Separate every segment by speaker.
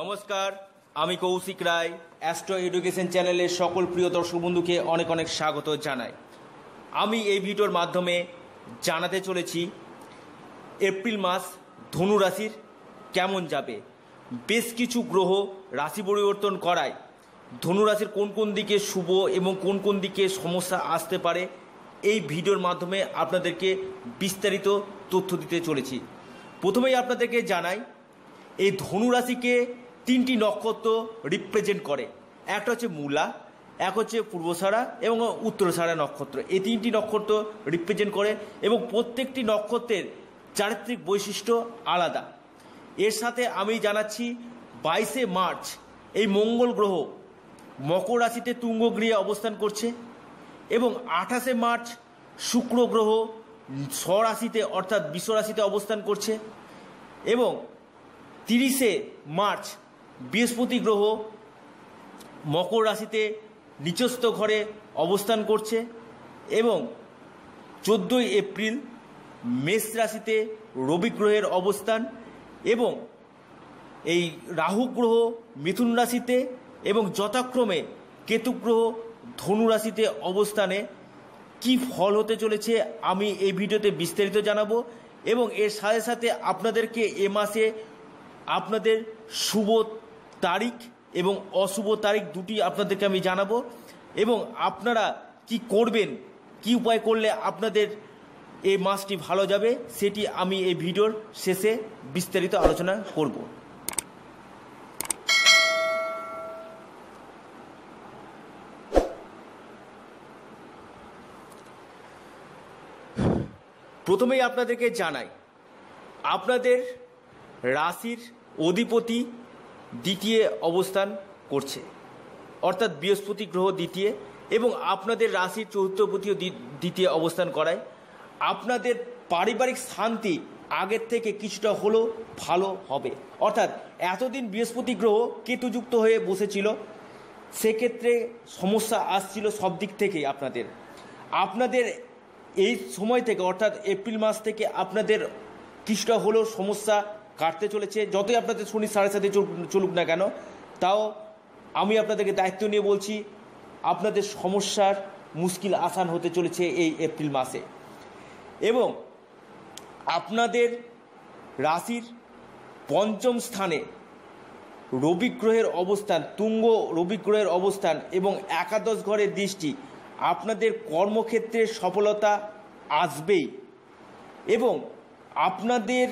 Speaker 1: নমস্কার আমি কৌশিক রায় astro education চ্যানেলের সকল প্রিয় দর্শক বন্ধুকে অনেক অনেক স্বাগত জানাই আমি এই ভিডিওর মাধ্যমে জানাতে চলেছি এপ্রিল মাস ধনু রাশির কেমন যাবে বেশ কিছু গ্রহ রাশি পরিবর্তন করায় ধনু রাশির কোন কোন দিকে শুভ এবং কোন কোন দিকে সমস্যা আসতে পারে এই ভিডিওর মাধ্যমে আপনাদেরকে বিস্তারিত তথ্য দিতে চলেছি প্রথমেই আপনাদেরকে জানাই এই ধনু রাশিকে তিনটি নক্ষত্র রিপ্রেজেন্ট করে একটা হচ্ছে মূলা এক হচ্ছে পূর্বসারা এবং উত্তরসারা নক্ষত্র এই তিনটি নক্ষত্র রিপ্রেজেন্ট করে এবং প্রত্যেকটি নক্ষত্রের চারিত্রিক বৈশিষ্ট্য আলাদা এর সাথে আমি জানাচ্ছি বাইশে মার্চ এই মঙ্গল গ্রহ মকর রাশিতে তুঙ্গ গৃহে অবস্থান করছে এবং আঠাশে মার্চ শুক্র গ্রহ স্বরাশিতে অর্থাৎ বিশ্বরাশিতে অবস্থান করছে এবং তিরিশে মার্চ বৃহস্পতি গ্রহ মকর রাশিতে নিচস্থ ঘরে অবস্থান করছে এবং চোদ্দোই এপ্রিল মেষ রাশিতে রবি গ্রহের অবস্থান এবং এই রাহু গ্রহ মিথুন রাশিতে এবং যথাক্রমে কেতু গ্রহ ধনু রাশিতে অবস্থানে কি ফল হতে চলেছে আমি এই ভিডিওতে বিস্তারিত জানাবো এবং এর সাথে সাথে আপনাদেরকে এ মাসে আপনাদের শুভ তারিখ এবং অশুভ তারিখ দুটি আপনাদেরকে আমি জানাবো এবং আপনারা কি করবেন কি উপায় করলে আপনাদের এই মাসটি ভালো যাবে সেটি আমি এই ভিডিওর শেষে বিস্তারিত আলোচনা করব প্রথমেই আপনাদেরকে জানাই আপনাদের রাশির অধিপতি দ্বিতীয় অবস্থান করছে অর্থাৎ বৃহস্পতি গ্রহ দ্বিতীয় এবং আপনাদের রাশির চতুর্থপতিও দ্বিতীয় অবস্থান করায় আপনাদের পারিবারিক শান্তি আগের থেকে কিছুটা হলেও ভালো হবে অর্থাৎ এতদিন বৃহস্পতি গ্রহ কেতুযুক্ত হয়ে বসেছিল সেক্ষেত্রে সমস্যা আসছিল সব দিক থেকে আপনাদের আপনাদের এই সময় থেকে অর্থাৎ এপ্রিল মাস থেকে আপনাদের কিছুটা হলেও সমস্যা কাটতে চলেছে যতই আপনাদের শুনি সাড়ে সাথে চলুক না কেন তাও আমি আপনাদেরকে দায়িত্ব নিয়ে বলছি আপনাদের সমস্যার মুশকিল আসান হতে চলেছে এই এপ্রিল মাসে এবং আপনাদের রাশির পঞ্চম স্থানে রবিগ্রহের অবস্থান তুঙ্গ রবি গ্রহের অবস্থান এবং একাদশ ঘরের দৃষ্টি আপনাদের কর্মক্ষেত্রে সফলতা আসবেই এবং আপনাদের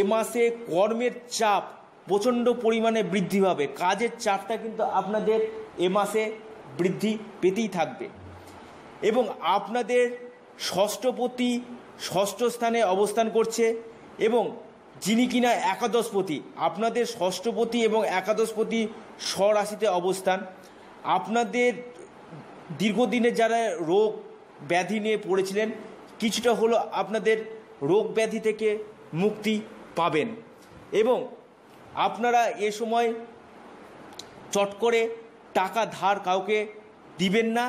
Speaker 1: এ মাসে কর্মের চাপ প্রচণ্ড পরিমাণে বৃদ্ধি পাবে কাজের চাপটা কিন্তু আপনাদের এ মাসে বৃদ্ধি পেতেই থাকবে এবং আপনাদের ষষ্ঠপতি ষষ্ঠ স্থানে অবস্থান করছে এবং যিনি কিনা একাদশপতি আপনাদের ষষ্ঠপতি এবং একাদশপতি স্বরাশিতে অবস্থান আপনাদের দীর্ঘদিনে যারা রোগ ব্যাধি নিয়ে পড়েছিলেন কিছুটা হলো আপনাদের রোগ ব্যাধি থেকে মুক্তি পাবেন এবং আপনারা এ সময় চট করে টাকা ধার কাউকে দিবেন না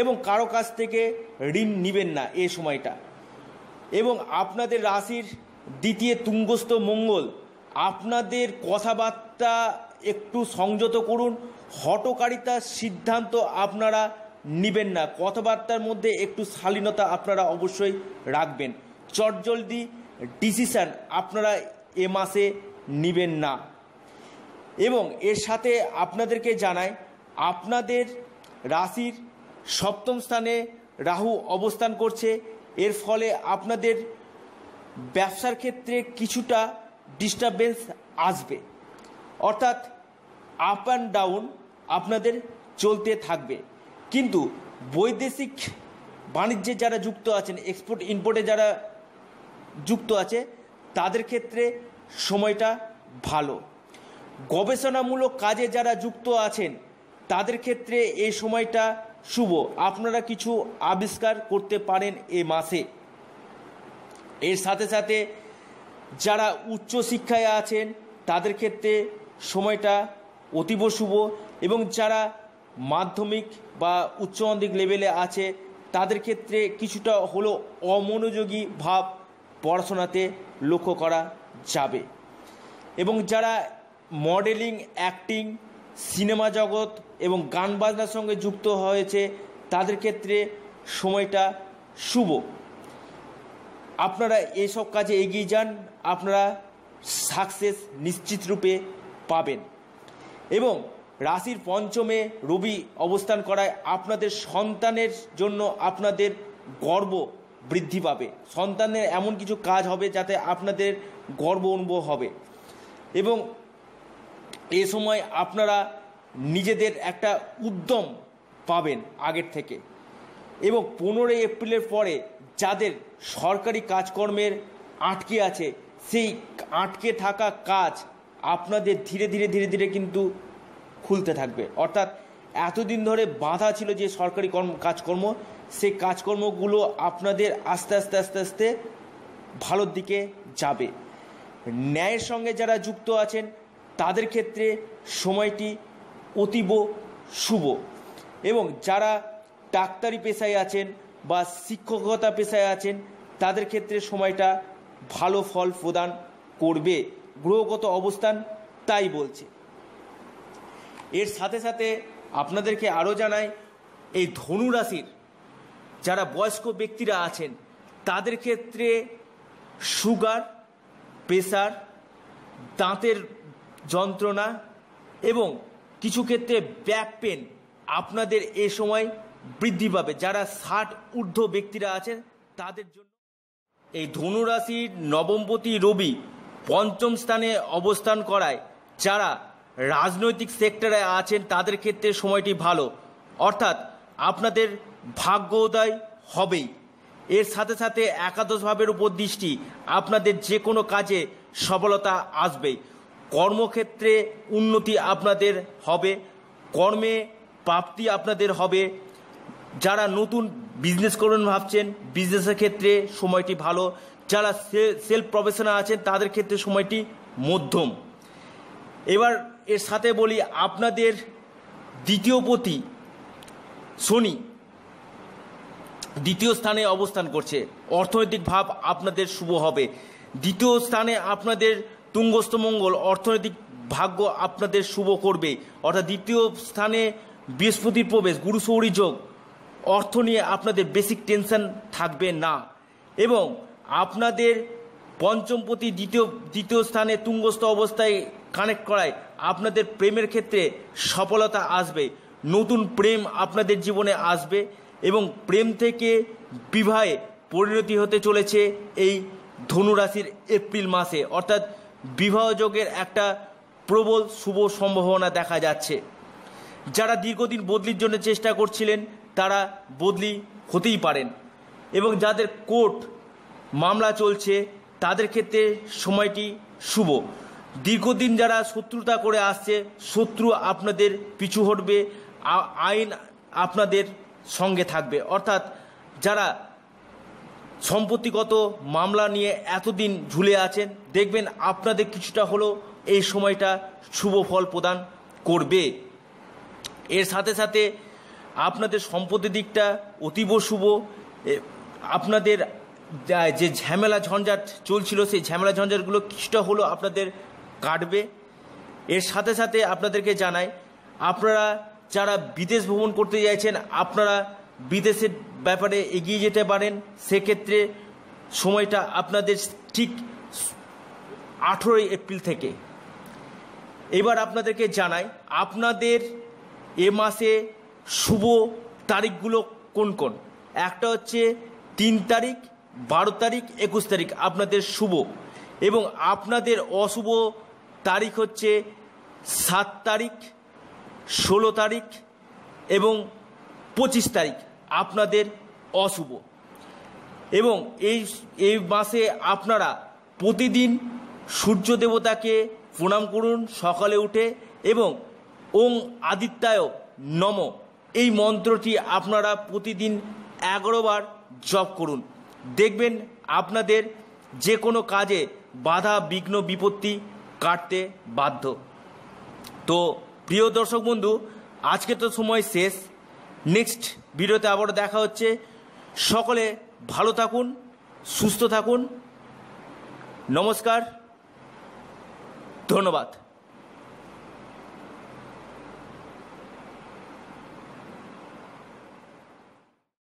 Speaker 1: এবং কারো কাছ থেকে ঋণ নেবেন না এ সময়টা এবং আপনাদের রাশির দ্বিতীয় তুঙ্গস্থ মঙ্গল আপনাদের কথাবার্তা একটু সংযত করুন হটকারিতার সিদ্ধান্ত আপনারা নেবেন না কথাবার্তার মধ্যে একটু শালীনতা আপনারা অবশ্যই রাখবেন চটজলদি ডিসিশান আপনারা এ মাসে নেবেন না এবং এর সাথে আপনাদেরকে জানায় আপনাদের রাশির সপ্তম স্থানে রাহু অবস্থান করছে এর ফলে আপনাদের ব্যবসার ক্ষেত্রে কিছুটা ডিস্টারবেন্স আসবে অর্থাৎ আপ অ্যান্ড ডাউন আপনাদের চলতে থাকবে কিন্তু বৈদেশিক বাণিজ্যে যারা যুক্ত আছেন এক্সপোর্ট ইম্পোর্টে যারা যুক্ত আছে তাদের ক্ষেত্রে সময়টা ভালো গবেষণামূলক কাজে যারা যুক্ত আছেন তাদের ক্ষেত্রে এই সময়টা শুভ আপনারা কিছু আবিষ্কার করতে পারেন এ মাসে এর সাথে সাথে যারা উচ্চশিক্ষায় আছেন তাদের ক্ষেত্রে সময়টা অতীব শুভ এবং যারা মাধ্যমিক বা উচ্চমাধ্যমিক লেভেলে আছে তাদের ক্ষেত্রে কিছুটা হলো অমনোযোগী ভাব পড়াশোনাতে লক্ষ্য করা যাবে এবং যারা মডেলিং অ্যাক্টিং সিনেমা জগৎ এবং গান বাজনার সঙ্গে যুক্ত হয়েছে তাদের ক্ষেত্রে সময়টা শুভ আপনারা এসব কাজে এগিয়ে যান আপনারা সাকসেস নিশ্চিত রূপে পাবেন এবং রাশির পঞ্চমে রবি অবস্থান করায় আপনাদের সন্তানের জন্য আপনাদের গর্ব বৃদ্ধি পাবে সন্তানের এমন কিছু কাজ হবে যাতে আপনাদের গর্ব অনুভব হবে এবং এ সময় আপনারা নিজেদের একটা উদ্যম পাবেন আগের থেকে এবং পনেরোই এপ্রিলের পরে যাদের সরকারি কাজকর্মের আটকে আছে সেই আটকে থাকা কাজ আপনাদের ধীরে ধীরে ধীরে ধীরে কিন্তু খুলতে থাকবে অর্থাৎ এতদিন ধরে বাধা ছিল যে সরকারি কর্ম কাজকর্ম সেই কাজকর্মগুলো আপনাদের আস্তে আস্তে আস্তে আস্তে ভালোর দিকে যাবে ন্যায়ের সঙ্গে যারা যুক্ত আছেন তাদের ক্ষেত্রে সময়টি অতীব শুভ এবং যারা ডাক্তারি পেশায় আছেন বা শিক্ষকতা পেশায় আছেন তাদের ক্ষেত্রে সময়টা ভালো ফল প্রদান করবে গ্রহগত অবস্থান তাই বলছে এর সাথে সাথে আপনাদেরকে আরও জানাই এই ধনুরাশির যারা বয়স্ক ব্যক্তিরা আছেন তাদের ক্ষেত্রে সুগার প্রেসার দাঁতের যন্ত্রণা এবং কিছু ক্ষেত্রে ব্যাক পেন আপনাদের এ সময় বৃদ্ধি পাবে যারা ষাট ঊর্ধ্ব ব্যক্তিরা আছেন তাদের জন্য এই ধনুরাশির নবমপতি রবি পঞ্চম স্থানে অবস্থান করায় যারা রাজনৈতিক সেক্টরে আছেন তাদের ক্ষেত্রে সময়টি ভালো অর্থাৎ আপনাদের ভাগ্যোদয় হবেই এর সাথে সাথে একাদশ ভাবের উপর দৃষ্টি আপনাদের যে কোনো কাজে সফলতা আসবেই কর্মক্ষেত্রে উন্নতি আপনাদের হবে কর্মে প্রাপ্তি আপনাদের হবে যারা নতুন বিজনেস করবেন ভাবছেন বিজনেসের ক্ষেত্রে সময়টি ভালো যারা সেলফ প্রফেশনাল আছেন তাদের ক্ষেত্রে সময়টি মধ্যম এবার এর সাথে বলি আপনাদের দ্বিতীয় পতি শনি দ্বিতীয় স্থানে অবস্থান করছে অর্থনৈতিক ভাব আপনাদের শুভ হবে দ্বিতীয় স্থানে আপনাদের তুঙ্গস্থমঙ্গল অর্থনৈতিক ভাগ্য আপনাদের শুভ করবে অর্থাৎ দ্বিতীয় স্থানে বৃহস্পতির প্রবেশ গুরুসৌরী যোগ অর্থ নিয়ে আপনাদের বেসিক টেনশন থাকবে না এবং আপনাদের পঞ্চমপতি দ্বিতীয় দ্বিতীয় স্থানে তুঙ্গস্থ অবস্থায় কানেক্ট করায় আপনাদের প্রেমের ক্ষেত্রে সফলতা আসবে নতুন প্রেম আপনাদের জীবনে আসবে এবং প্রেম থেকে বিবাহে পরিণতি হতে চলেছে এই ধনুরাশির এপ্রিল মাসে অর্থাৎ বিবাহযোগের একটা প্রবল শুভ সম্ভাবনা দেখা যাচ্ছে যারা দীর্ঘদিন বদলির জন্য চেষ্টা করছিলেন তারা বদলি হতেই পারেন এবং যাদের কোর্ট মামলা চলছে তাদের ক্ষেত্রে সময়টি শুভ দীর্ঘদিন যারা শত্রুতা করে আসছে শত্রু আপনাদের পিছু হটবে আইন আপনাদের সঙ্গে থাকবে অর্থাৎ যারা সম্পত্তিগত মামলা নিয়ে এতদিন ঝুলে আছেন দেখবেন আপনাদের কিছুটা হলো এই সময়টা শুভ ফল প্রদান করবে এর সাথে সাথে আপনাদের সম্পত্তি দিকটা অতীব শুভ আপনাদের যে ঝামেলা ঝঞ্ঝাট চলছিল সেই ঝামেলা ঝঞ্ঝাটগুলো কিছুটা হলো আপনাদের কাটবে এর সাথে সাথে আপনাদেরকে জানাই আপনারা যারা বিদেশ ভ্রমণ করতে চাইছেন আপনারা বিদেশের ব্যাপারে এগিয়ে যেতে পারেন সেক্ষেত্রে সময়টা আপনাদের ঠিক আঠেরোই এপ্রিল থেকে এবার আপনাদেরকে জানাই আপনাদের এ মাসে শুভ তারিখগুলো কোন কোন একটা হচ্ছে তিন তারিখ বারো তারিখ একুশ তারিখ আপনাদের শুভ এবং আপনাদের অশুভ তারিখ হচ্ছে সাত তারিখ ষোলো তারিখ এবং পঁচিশ তারিখ আপনাদের অশুভ এবং এই এই মাসে আপনারা প্রতিদিন সূর্য দেবতাকে প্রণাম করুন সকালে উঠে এবং ওং আদিত্যায় নম এই মন্ত্রটি আপনারা প্রতিদিন এগারোবার জপ করুন দেখবেন আপনাদের যে কোনো কাজে বাধা বিঘ্ন বিপত্তি কাটতে বাধ্য তো প্রিয় দর্শক বন্ধু আজকে তো সময় শেষ নেক্সট ভিডিওতে আবারও দেখা হচ্ছে সকলে ভালো থাকুন সুস্থ থাকুন নমস্কার ধন্যবাদ